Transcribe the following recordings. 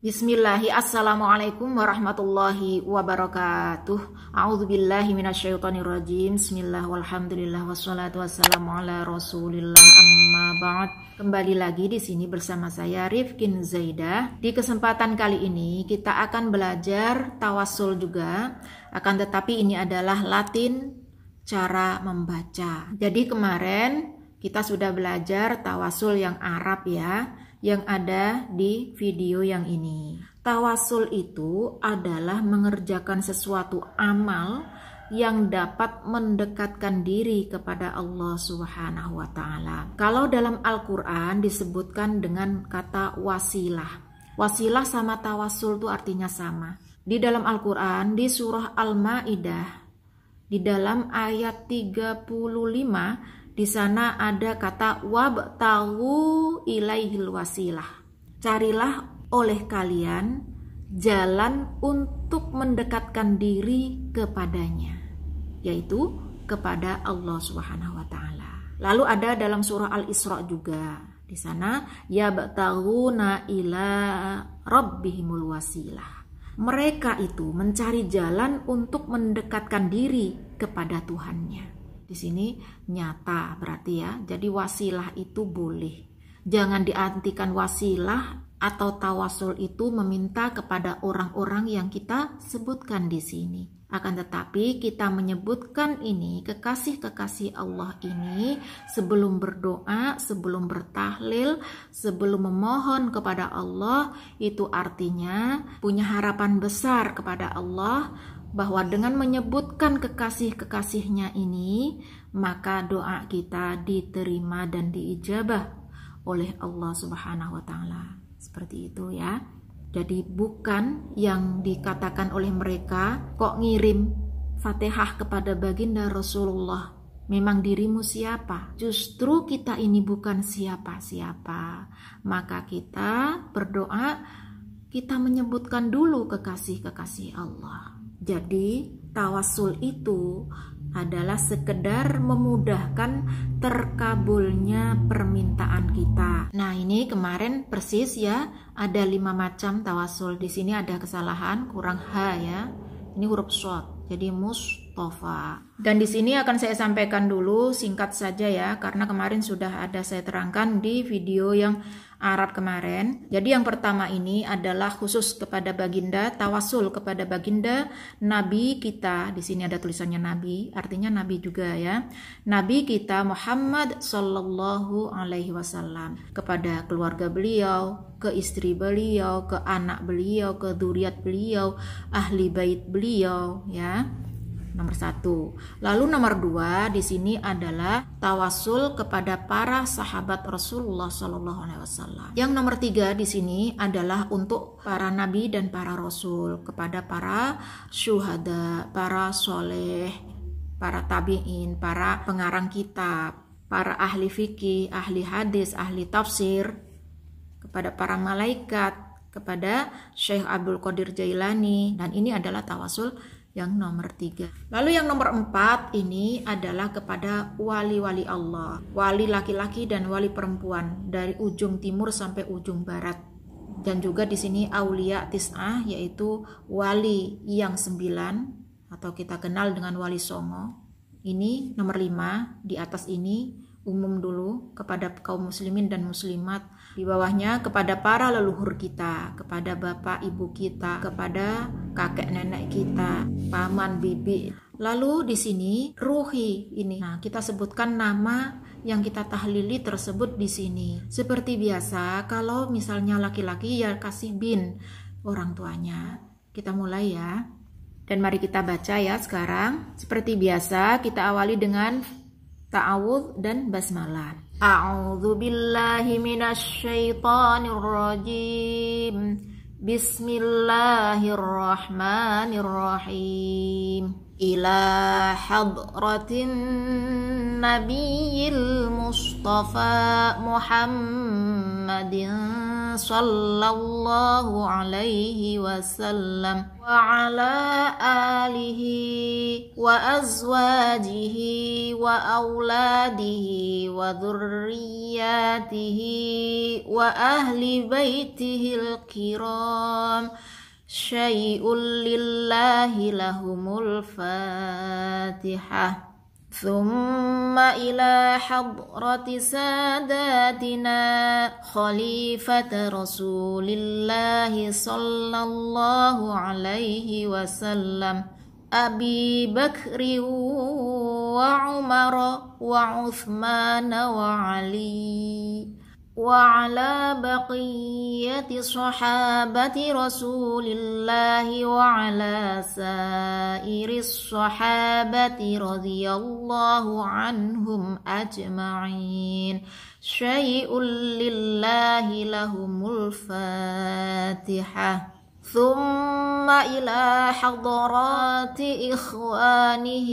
Bismillahi Assalamualaikum warahmatullahi wabarakatuh A'udzubillahi rajim. Bismillah walhamdulillah wassalatu wassalamu ala rasulillah amma ba'd Kembali lagi di sini bersama saya Rifkin Zaidah Di kesempatan kali ini kita akan belajar tawasul juga Akan tetapi ini adalah Latin cara membaca Jadi kemarin kita sudah belajar tawasul yang Arab ya yang ada di video yang ini. Tawasul itu adalah mengerjakan sesuatu amal yang dapat mendekatkan diri kepada Allah Subhanahu wa taala. Kalau dalam Al-Qur'an disebutkan dengan kata wasilah. Wasilah sama tawasul itu artinya sama. Di dalam Al-Qur'an di surah Al-Maidah di dalam ayat 35 di sana ada kata wabtahu ilaihil wasilah. Carilah oleh kalian jalan untuk mendekatkan diri kepadanya, yaitu kepada Allah Subhanahu wa taala. Lalu ada dalam surah Al-Isra juga. Di sana ya batahuna ila rabbihimul wasilah. Mereka itu mencari jalan untuk mendekatkan diri kepada Tuhannya. Di sini nyata berarti ya. Jadi wasilah itu boleh. Jangan diartikan wasilah atau tawasul itu meminta kepada orang-orang yang kita sebutkan di sini. Akan tetapi kita menyebutkan ini kekasih-kekasih Allah ini sebelum berdoa, sebelum bertahlil, sebelum memohon kepada Allah itu artinya punya harapan besar kepada Allah bahwa dengan menyebutkan kekasih-kekasihnya ini, maka doa kita diterima dan diijabah oleh Allah Subhanahu wa taala. Seperti itu ya. Jadi bukan yang dikatakan oleh mereka kok ngirim Fatihah kepada baginda Rasulullah. Memang dirimu siapa? Justru kita ini bukan siapa-siapa. Maka kita berdoa kita menyebutkan dulu kekasih-kekasih Allah. Jadi, tawasul itu adalah sekedar memudahkan terkabulnya permintaan kita. Nah, ini kemarin persis ya, ada lima macam tawasul. Di sini ada kesalahan kurang h ya. Ini huruf short. Jadi mus Tova. Dan di sini akan saya sampaikan dulu singkat saja ya, karena kemarin sudah ada saya terangkan di video yang Arab kemarin. Jadi yang pertama ini adalah khusus kepada baginda, tawasul kepada baginda Nabi kita. Di sini ada tulisannya Nabi, artinya Nabi juga ya. Nabi kita Muhammad Sallallahu Alaihi Wasallam kepada keluarga beliau, ke istri beliau, ke anak beliau, ke duriat beliau, ahli bait beliau ya nomor satu. Lalu nomor dua di sini adalah tawasul kepada para sahabat Rasulullah Shallallahu Alaihi Wasallam. Yang nomor tiga di sini adalah untuk para nabi dan para rasul kepada para syuhada, para soleh, para tabiin, para pengarang kitab, para ahli fikih, ahli hadis, ahli tafsir, kepada para malaikat, kepada Syekh Abdul Qadir Jailani dan ini adalah tawasul yang nomor tiga. Lalu yang nomor empat ini adalah kepada wali-wali Allah, wali laki-laki dan wali perempuan dari ujung timur sampai ujung barat. Dan juga di sini aulia tis'ah yaitu wali yang sembilan atau kita kenal dengan wali songo. Ini nomor lima di atas ini umum dulu kepada kaum muslimin dan muslimat di bawahnya kepada para leluhur kita kepada bapak ibu kita kepada kakek nenek kita paman bibi lalu di sini ruhi ini nah kita sebutkan nama yang kita tahlili tersebut di sini seperti biasa kalau misalnya laki-laki ya kasih bin orang tuanya kita mulai ya dan mari kita baca ya sekarang. Seperti biasa, kita awali dengan ta'awudz dan basmalah. A'udzu billahi minasyaitonir rajim. Bismillahirrahmanirrahim. إلى حضرة النبي المصطفى محمد صلى الله عليه وسلم وعلى آله وأزواجه وأولاده وذرياته وأهل بيته الكرام شيء لله لهم الفاتحه ثم إلى حضرة ساداتنا خليفة رسول الله صلى الله عليه وسلم أبي بكر وعمر وعثمان وعلي وعلى بقية صحابة رسول الله وعلى سائر الصحابة رضي الله عنهم أجمعين شيء لله لهم الفاتحة ثم إلى حضرات إخوانه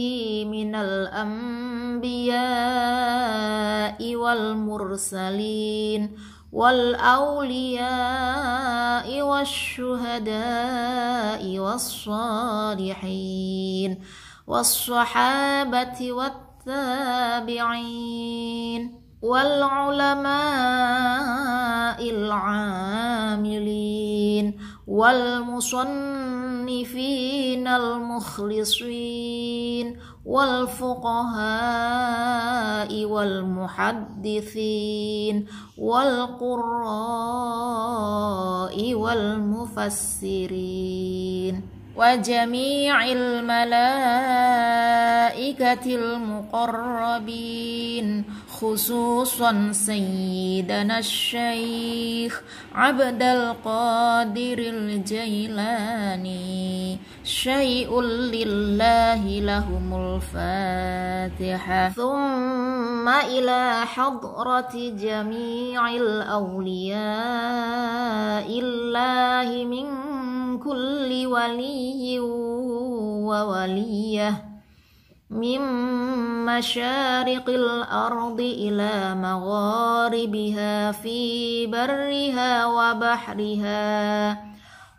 من الأنبياء والمرسلين والأولياء والشهداء والصالحين والصحابة والتابعين والعلماء العاملين والمصنفين المخلصين والفقهاء والمحدثين والقراء والمفسرين وجميع الملائكة المقربين خصوصا سيدنا الشيخ عبد القادر الجيلاني شيء لله لهم الفاتحة ثم إلى حضرة جميع الأولياء الله من كل ولي ووليه من مشارق الأرض إلى مغاربها في برها وبحرها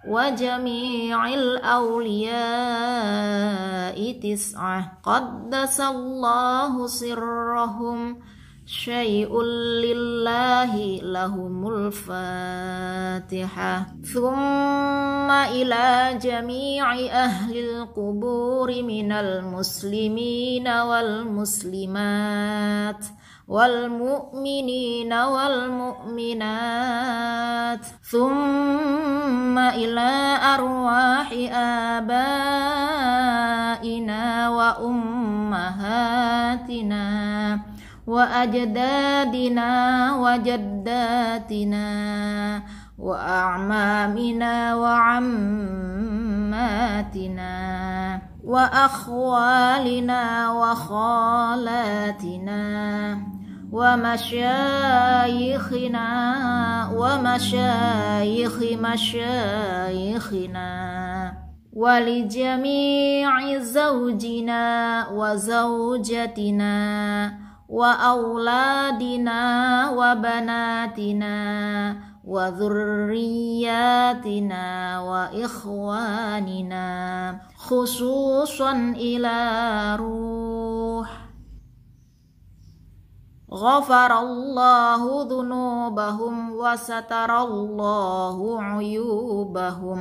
وجميع الأولياء تسعة قدس الله سرهم شيء لله لهم الفاتحة ثم إلى جميع أهل القبور من المسلمين والمسلمات والمؤمنين والمؤمنات ثم إلى أرواح آبائنا وأمهاتنا وأجدادنا وجداتنا وأعمامنا وعماتنا وأخوالنا وخالاتنا ومشايخنا ومشايخ مشايخنا ولجميع زوجنا وزوجتنا وأولادنا وبناتنا وذرياتنا وإخواننا خصوصا إلى روح غفر الله ذنوبهم وستر الله عيوبهم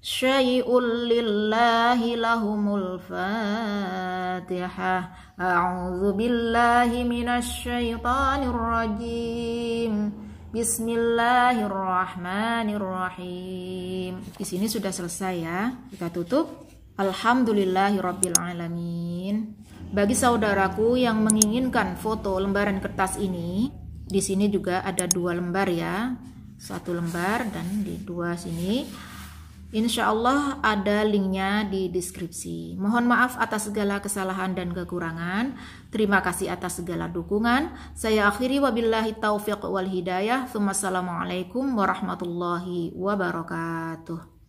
syai'un lillahi lahumul fatihah a'udzu billahi minasy syaithanir rajim Bismillahirrahmanirrahim. Di sini sudah selesai ya. Kita tutup. Alhamdulillahirabbil alamin. Bagi saudaraku yang menginginkan foto lembaran kertas ini, di sini juga ada dua lembar ya. Satu lembar dan di dua sini Insya Allah ada linknya di deskripsi. Mohon maaf atas segala kesalahan dan kekurangan. Terima kasih atas segala dukungan. Saya akhiri wabillahi taufiq wal hidayah. Assalamualaikum warahmatullahi wabarakatuh.